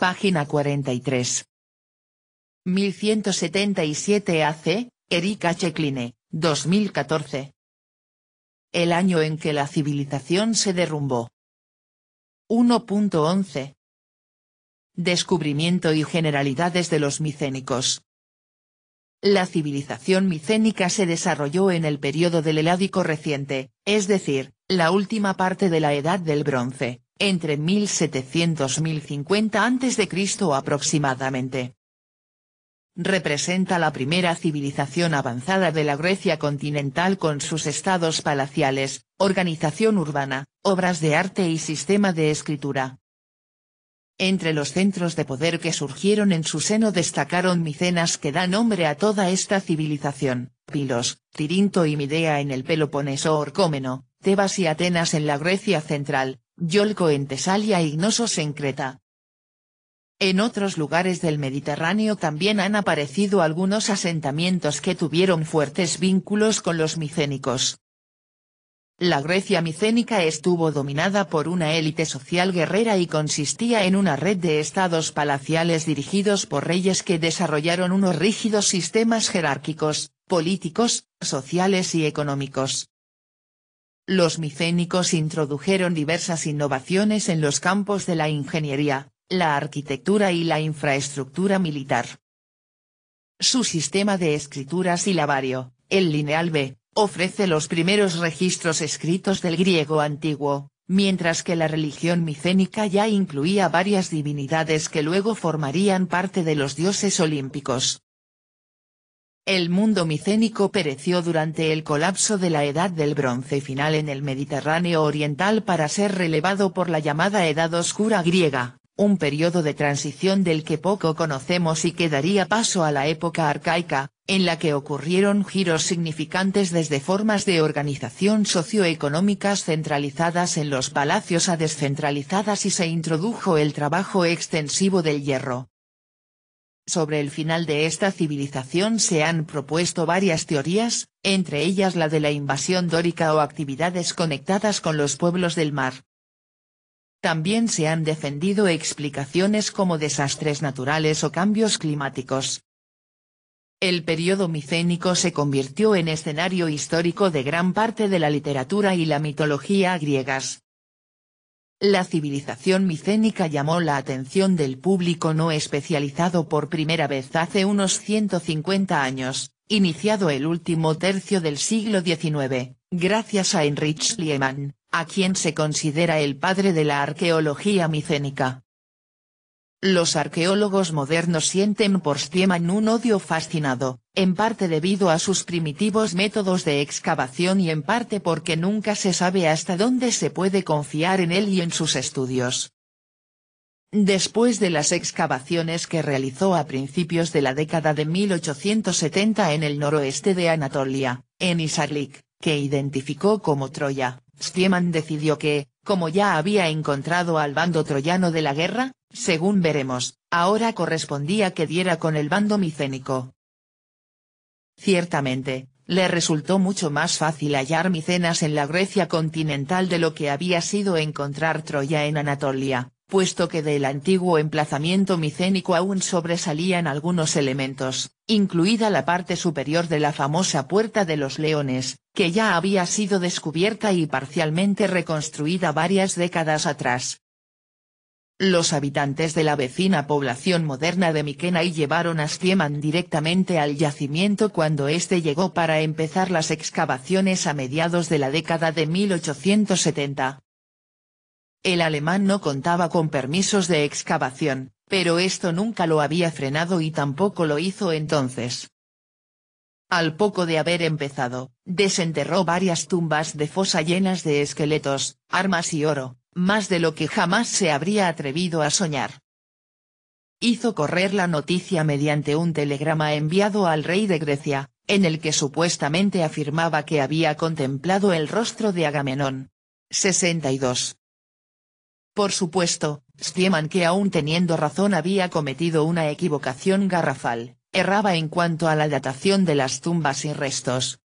Página 43. 1177 AC, Erika Chekline, 2014. El año en que la civilización se derrumbó. 1.11. Descubrimiento y generalidades de los micénicos. La civilización micénica se desarrolló en el periodo del Heládico reciente, es decir, la última parte de la Edad del Bronce, entre 1700-1050 a.C. aproximadamente. Representa la primera civilización avanzada de la Grecia continental con sus estados palaciales, organización urbana, obras de arte y sistema de escritura. Entre los centros de poder que surgieron en su seno destacaron Micenas que da nombre a toda esta civilización, Pilos, Tirinto y Midea en el Peloponeso Orcómeno, Tebas y Atenas en la Grecia central, Yolco en Tesalia y Gnosos en Creta. En otros lugares del Mediterráneo también han aparecido algunos asentamientos que tuvieron fuertes vínculos con los micénicos. La Grecia micénica estuvo dominada por una élite social guerrera y consistía en una red de estados palaciales dirigidos por reyes que desarrollaron unos rígidos sistemas jerárquicos, políticos, sociales y económicos los micénicos introdujeron diversas innovaciones en los campos de la ingeniería, la arquitectura y la infraestructura militar. Su sistema de escritura silabario, el lineal B, ofrece los primeros registros escritos del griego antiguo, mientras que la religión micénica ya incluía varias divinidades que luego formarían parte de los dioses olímpicos. El mundo micénico pereció durante el colapso de la Edad del Bronce final en el Mediterráneo Oriental para ser relevado por la llamada Edad Oscura griega, un periodo de transición del que poco conocemos y que daría paso a la época arcaica, en la que ocurrieron giros significantes desde formas de organización socioeconómicas centralizadas en los palacios a descentralizadas y se introdujo el trabajo extensivo del hierro, sobre el final de esta civilización se han propuesto varias teorías, entre ellas la de la invasión dórica o actividades conectadas con los pueblos del mar. También se han defendido explicaciones como desastres naturales o cambios climáticos. El periodo micénico se convirtió en escenario histórico de gran parte de la literatura y la mitología griegas. La civilización micénica llamó la atención del público no especializado por primera vez hace unos 150 años, iniciado el último tercio del siglo XIX, gracias a Heinrich Schliemann, a quien se considera el padre de la arqueología micénica. Los arqueólogos modernos sienten por Stieman un odio fascinado, en parte debido a sus primitivos métodos de excavación y en parte porque nunca se sabe hasta dónde se puede confiar en él y en sus estudios. Después de las excavaciones que realizó a principios de la década de 1870 en el noroeste de Anatolia, en Isarlik, que identificó como Troya, Stieman decidió que, como ya había encontrado al bando troyano de la guerra, según veremos, ahora correspondía que diera con el bando micénico. Ciertamente, le resultó mucho más fácil hallar Micenas en la Grecia continental de lo que había sido encontrar Troya en Anatolia, puesto que del antiguo emplazamiento micénico aún sobresalían algunos elementos, incluida la parte superior de la famosa Puerta de los Leones, que ya había sido descubierta y parcialmente reconstruida varias décadas atrás. Los habitantes de la vecina población moderna de y llevaron a Stieman directamente al yacimiento cuando éste llegó para empezar las excavaciones a mediados de la década de 1870. El alemán no contaba con permisos de excavación, pero esto nunca lo había frenado y tampoco lo hizo entonces. Al poco de haber empezado, desenterró varias tumbas de fosa llenas de esqueletos, armas y oro, más de lo que jamás se habría atrevido a soñar. Hizo correr la noticia mediante un telegrama enviado al rey de Grecia, en el que supuestamente afirmaba que había contemplado el rostro de Agamenón. 62. Por supuesto, Stieman que aún teniendo razón había cometido una equivocación garrafal, erraba en cuanto a la datación de las tumbas y restos.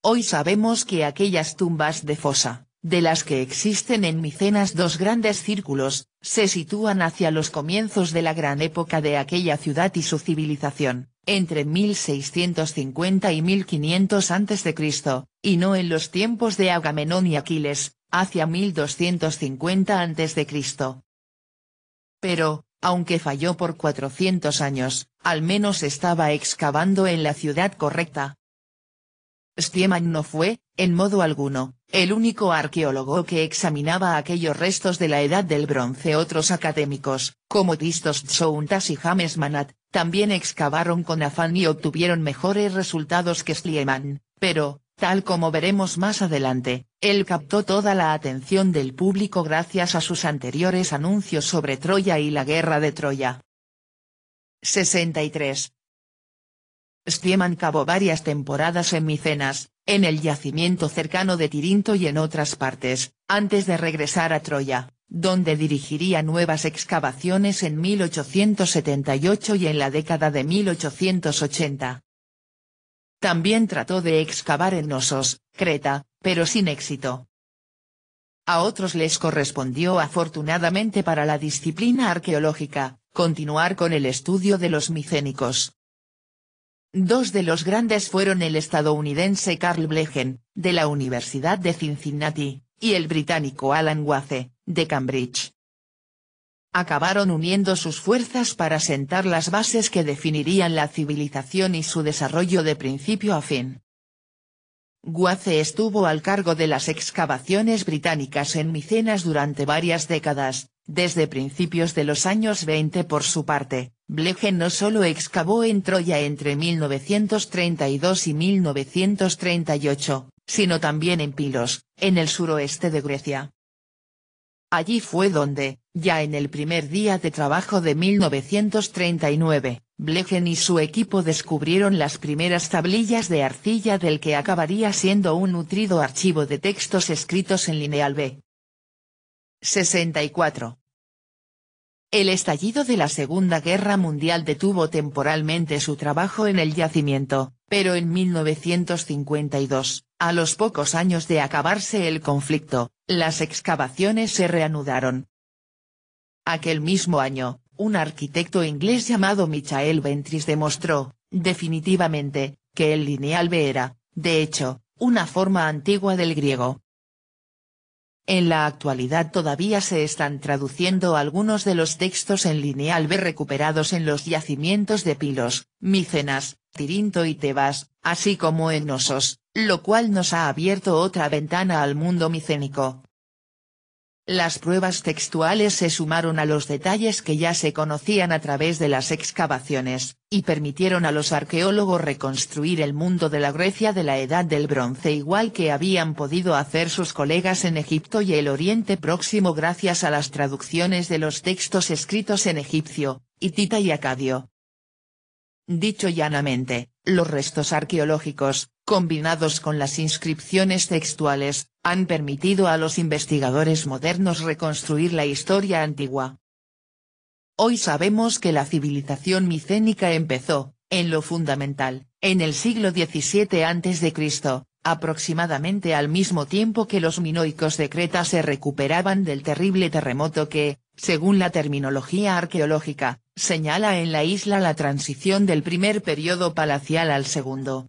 Hoy sabemos que aquellas tumbas de fosa, de las que existen en Micenas dos grandes círculos, se sitúan hacia los comienzos de la gran época de aquella ciudad y su civilización, entre 1650 y 1500 a.C., y no en los tiempos de Agamenón y Aquiles, hacia 1250 a.C. Pero, aunque falló por 400 años, al menos estaba excavando en la ciudad correcta. Stieman no fue, en modo alguno, el único arqueólogo que examinaba aquellos restos de la Edad del Bronce. Otros académicos, como Tistos Tsountas y James Manat, también excavaron con afán y obtuvieron mejores resultados que Stieman, pero, Tal como veremos más adelante, él captó toda la atención del público gracias a sus anteriores anuncios sobre Troya y la guerra de Troya. 63. Stieman cavó varias temporadas en Micenas, en el yacimiento cercano de Tirinto y en otras partes, antes de regresar a Troya, donde dirigiría nuevas excavaciones en 1878 y en la década de 1880. También trató de excavar en Osos, Creta, pero sin éxito. A otros les correspondió afortunadamente para la disciplina arqueológica, continuar con el estudio de los micénicos. Dos de los grandes fueron el estadounidense Carl Blegen, de la Universidad de Cincinnati, y el británico Alan Wace, de Cambridge acabaron uniendo sus fuerzas para sentar las bases que definirían la civilización y su desarrollo de principio a fin. Guace estuvo al cargo de las excavaciones británicas en Micenas durante varias décadas, desde principios de los años 20 por su parte, Bleje no solo excavó en Troya entre 1932 y 1938, sino también en Pilos, en el suroeste de Grecia. Allí fue donde, ya en el primer día de trabajo de 1939, Blegen y su equipo descubrieron las primeras tablillas de arcilla del que acabaría siendo un nutrido archivo de textos escritos en lineal B. 64. El estallido de la Segunda Guerra Mundial detuvo temporalmente su trabajo en el yacimiento, pero en 1952, a los pocos años de acabarse el conflicto, las excavaciones se reanudaron. Aquel mismo año, un arquitecto inglés llamado Michael Ventris demostró, definitivamente, que el lineal B era, de hecho, una forma antigua del griego. En la actualidad todavía se están traduciendo algunos de los textos en lineal B recuperados en los yacimientos de Pilos, Micenas, Tirinto y Tebas, así como en Osos, lo cual nos ha abierto otra ventana al mundo micénico. Las pruebas textuales se sumaron a los detalles que ya se conocían a través de las excavaciones, y permitieron a los arqueólogos reconstruir el mundo de la Grecia de la Edad del Bronce igual que habían podido hacer sus colegas en Egipto y el Oriente Próximo gracias a las traducciones de los textos escritos en egipcio, hitita y acadio. Dicho llanamente, los restos arqueológicos, combinados con las inscripciones textuales, han permitido a los investigadores modernos reconstruir la historia antigua. Hoy sabemos que la civilización micénica empezó, en lo fundamental, en el siglo XVII a.C., aproximadamente al mismo tiempo que los minoicos de Creta se recuperaban del terrible terremoto que, según la terminología arqueológica, señala en la isla la transición del primer periodo palacial al segundo.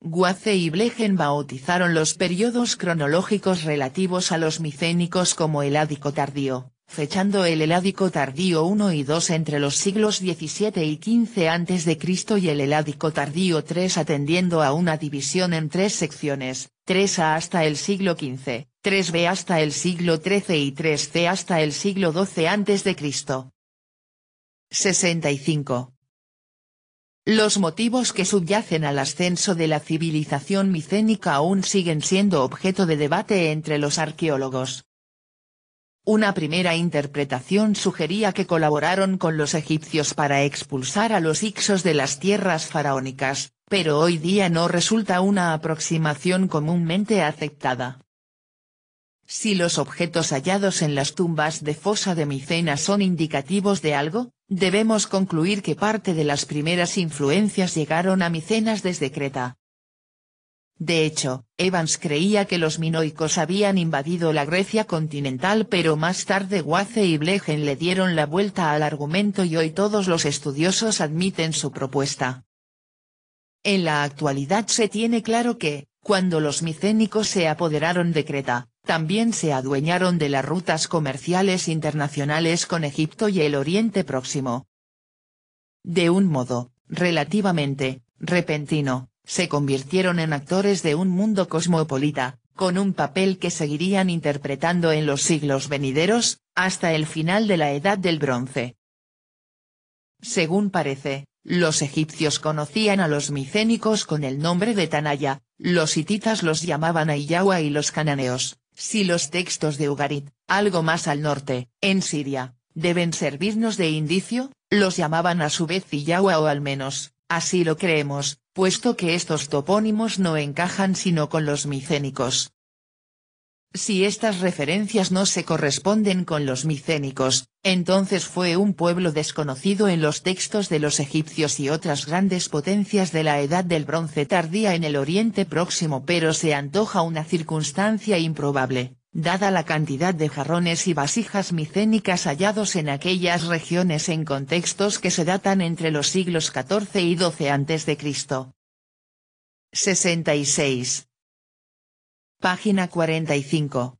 Guace y Blegen bautizaron los periodos cronológicos relativos a los micénicos como el ádico tardío, fechando el Heládico tardío I y II entre los siglos XVII y XV Cristo y el Heládico tardío III atendiendo a una división en tres secciones, 3A hasta el siglo XV, 3B hasta el siglo XIII y 3C hasta el siglo XII a.C. 65. Los motivos que subyacen al ascenso de la civilización micénica aún siguen siendo objeto de debate entre los arqueólogos. Una primera interpretación sugería que colaboraron con los egipcios para expulsar a los Ixos de las tierras faraónicas, pero hoy día no resulta una aproximación comúnmente aceptada. Si los objetos hallados en las tumbas de Fosa de Micenas son indicativos de algo, debemos concluir que parte de las primeras influencias llegaron a Micenas desde Creta, de hecho, Evans creía que los minoicos habían invadido la Grecia continental pero más tarde Wace y Blegen le dieron la vuelta al argumento y hoy todos los estudiosos admiten su propuesta. En la actualidad se tiene claro que, cuando los micénicos se apoderaron de Creta, también se adueñaron de las rutas comerciales internacionales con Egipto y el Oriente Próximo. De un modo, relativamente, repentino, se convirtieron en actores de un mundo cosmopolita, con un papel que seguirían interpretando en los siglos venideros, hasta el final de la Edad del Bronce. Según parece, los egipcios conocían a los micénicos con el nombre de Tanaya, los hititas los llamaban Ayahua y los cananeos, si los textos de Ugarit, algo más al norte, en Siria, deben servirnos de indicio, los llamaban a su vez Iyawa o al menos, Así lo creemos, puesto que estos topónimos no encajan sino con los micénicos. Si estas referencias no se corresponden con los micénicos, entonces fue un pueblo desconocido en los textos de los egipcios y otras grandes potencias de la Edad del Bronce tardía en el Oriente Próximo pero se antoja una circunstancia improbable dada la cantidad de jarrones y vasijas micénicas hallados en aquellas regiones en contextos que se datan entre los siglos XIV y XII a.C. 66. Página 45.